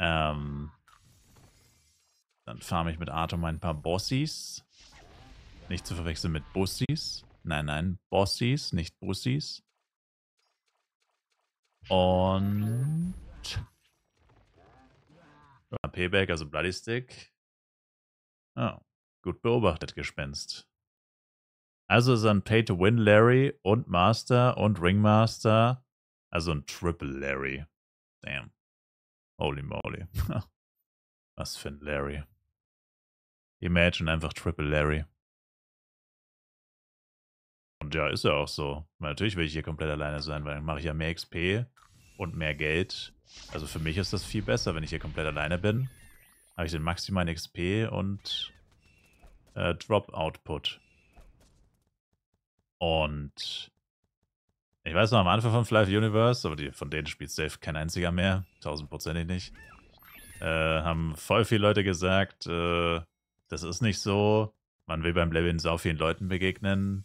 Ähm, dann farme ich mit Atom ein paar Bossies. Nicht zu verwechseln mit Bussies. Nein, nein, Bossies, nicht Bussies. Und... Payback, also Bloody Stick. Oh, gut beobachtet, Gespenst. Also ist er ein Pay-to-Win Larry und Master und Ringmaster. Also ein Triple Larry. Damn. Holy moly. Was für ein Larry. Imagine einfach Triple Larry. Und ja, ist ja auch so. Natürlich will ich hier komplett alleine sein, weil dann mache ich ja mehr XP und mehr Geld. Also für mich ist das viel besser, wenn ich hier komplett alleine bin. Habe ich den maximalen XP und äh, Drop-Output. Und ich weiß noch am Anfang von Fly Universe, aber die, von denen spielt safe kein einziger mehr. Tausendprozentig nicht. Äh, haben voll viele Leute gesagt, äh, das ist nicht so. Man will beim Leveln so vielen Leuten begegnen.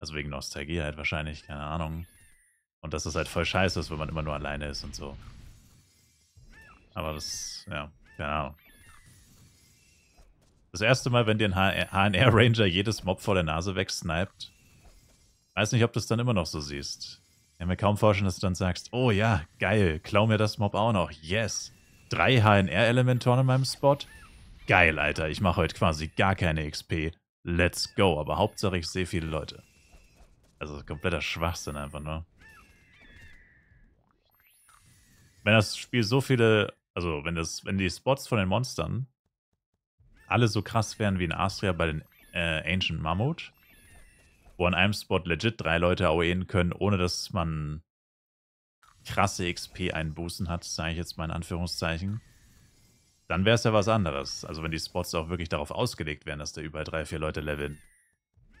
Also wegen Nostalgie halt wahrscheinlich, keine Ahnung. Und dass das halt voll scheiße ist, wenn man immer nur alleine ist und so. Aber das, ja, keine Ahnung. Das erste Mal, wenn dir ein HNR-Ranger jedes Mob vor der Nase wegsniped, Weiß nicht, ob du es dann immer noch so siehst. Ich kann mir kaum vorstellen, dass du dann sagst, oh ja, geil, klau mir das Mob auch noch. Yes. Drei HNR-Elementoren in meinem Spot? Geil, Alter, ich mache heute quasi gar keine XP. Let's go, aber Hauptsache ich sehe viele Leute. Also kompletter Schwachsinn einfach nur. Wenn das Spiel so viele, also wenn das, wenn die Spots von den Monstern alle so krass wären wie in Astria bei den äh, Ancient Mammut, wo an einem Spot legit drei Leute AOEen können, ohne dass man krasse XP einbußen hat, sage ich jetzt mal in Anführungszeichen, dann wäre es ja was anderes. Also wenn die Spots auch wirklich darauf ausgelegt wären, dass da überall drei, vier Leute leveln.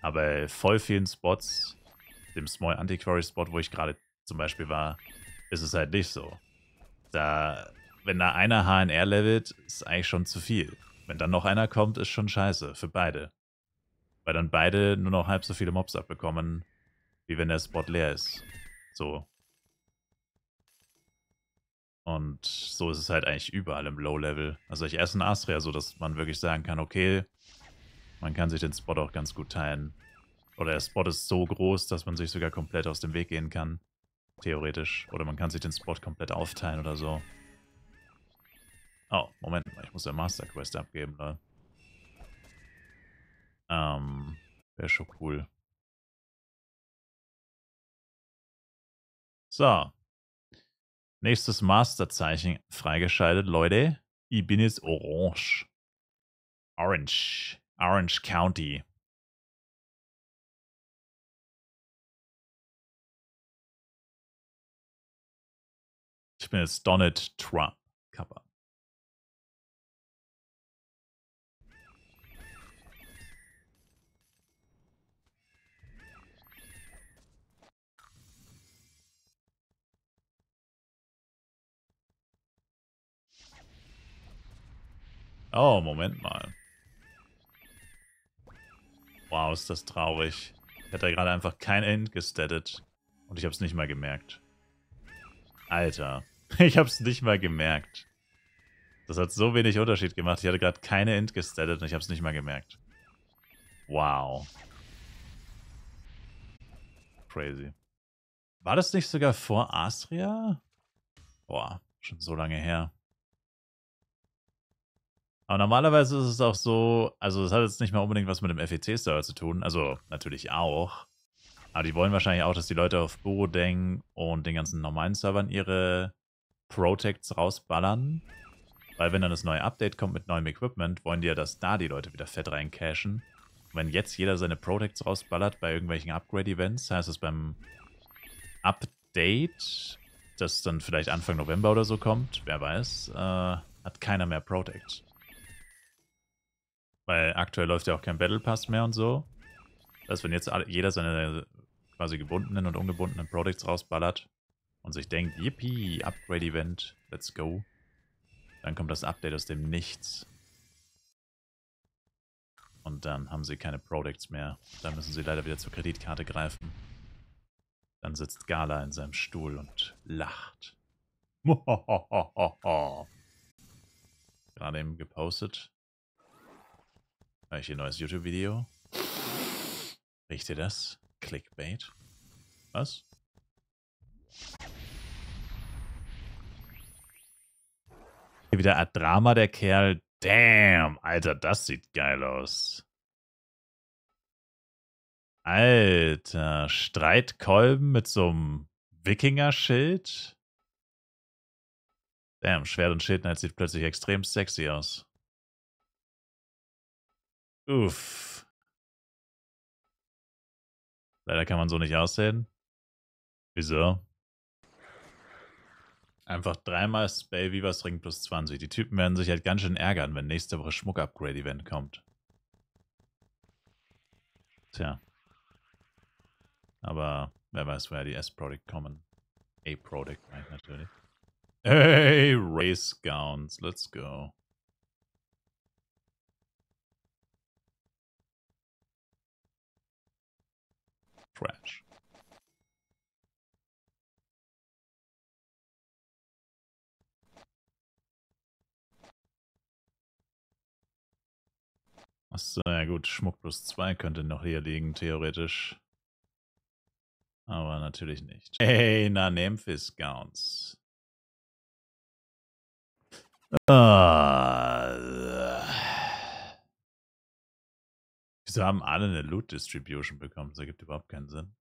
Aber bei voll vielen Spots, dem Small Antiquary-Spot, wo ich gerade zum Beispiel war, ist es halt nicht so. Da, wenn da einer HNR levelt, ist eigentlich schon zu viel. Wenn dann noch einer kommt, ist schon scheiße für beide. Weil dann beide nur noch halb so viele Mobs abbekommen, wie wenn der Spot leer ist. So. Und so ist es halt eigentlich überall im Low-Level. Also ich esse einen Astria, so dass man wirklich sagen kann, okay, man kann sich den Spot auch ganz gut teilen. Oder der Spot ist so groß, dass man sich sogar komplett aus dem Weg gehen kann. Theoretisch. Oder man kann sich den Spot komplett aufteilen oder so. Oh, Moment mal, ich muss ja Master Quest abgeben, Leute. Ne? Ähm, Wäre schon cool. So. Nächstes Masterzeichen freigeschaltet, Leute. Ich bin jetzt orange. Orange. Orange County. Ich bin jetzt Donald Trump. Oh, Moment mal. Wow, ist das traurig. Ich hatte gerade einfach kein End gestattet. Und ich habe es nicht mal gemerkt. Alter. Ich habe es nicht mal gemerkt. Das hat so wenig Unterschied gemacht. Ich hatte gerade keine End gestattet und ich habe es nicht mal gemerkt. Wow. Crazy. War das nicht sogar vor Astria? Boah, schon so lange her. Aber normalerweise ist es auch so, also das hat jetzt nicht mal unbedingt was mit dem FEC-Server zu tun, also natürlich auch. Aber die wollen wahrscheinlich auch, dass die Leute auf Burodeng und den ganzen normalen Servern ihre Protects rausballern. Weil wenn dann das neue Update kommt mit neuem Equipment, wollen die ja, dass da die Leute wieder fett reincashen. Und wenn jetzt jeder seine Protects rausballert bei irgendwelchen Upgrade-Events, heißt das beim Update, das dann vielleicht Anfang November oder so kommt, wer weiß, äh, hat keiner mehr Protects. Weil aktuell läuft ja auch kein Battle Pass mehr und so. Dass wenn jetzt alle, jeder seine quasi gebundenen und ungebundenen Products rausballert und sich denkt, yippie, Upgrade-Event, let's go. Dann kommt das Update aus dem Nichts. Und dann haben sie keine Products mehr. Dann müssen sie leider wieder zur Kreditkarte greifen. Dann sitzt Gala in seinem Stuhl und lacht. Gerade eben gepostet. Habe ich hier ein neues YouTube-Video? Riecht ihr das? Clickbait? Was? Hier wieder Adrama, der Kerl. Damn, Alter, das sieht geil aus. Alter, Streitkolben mit so einem Wikinger-Schild. Damn, Schwert und Schildknight sieht plötzlich extrem sexy aus. Uff. Leider kann man so nicht aussehen. Wieso? Einfach dreimal Spell Vivas Ring plus 20. Die Typen werden sich halt ganz schön ärgern, wenn nächste Woche Schmuck-Upgrade-Event kommt. Tja. Aber wer weiß, woher die S-Product kommen. A-Product natürlich. Hey, Race Gowns, let's go. Trash. Achso, ja gut, Schmuck plus 2 könnte noch hier liegen, theoretisch. Aber natürlich nicht. Hey, na, Nemphis Gowns. Ah. Wieso haben alle eine Loot Distribution bekommen? Das ergibt überhaupt keinen Sinn.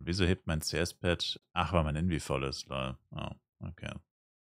Wieso hebt mein CS-Pad? Ach, weil mein Envy voll ist, lol. Oh, okay.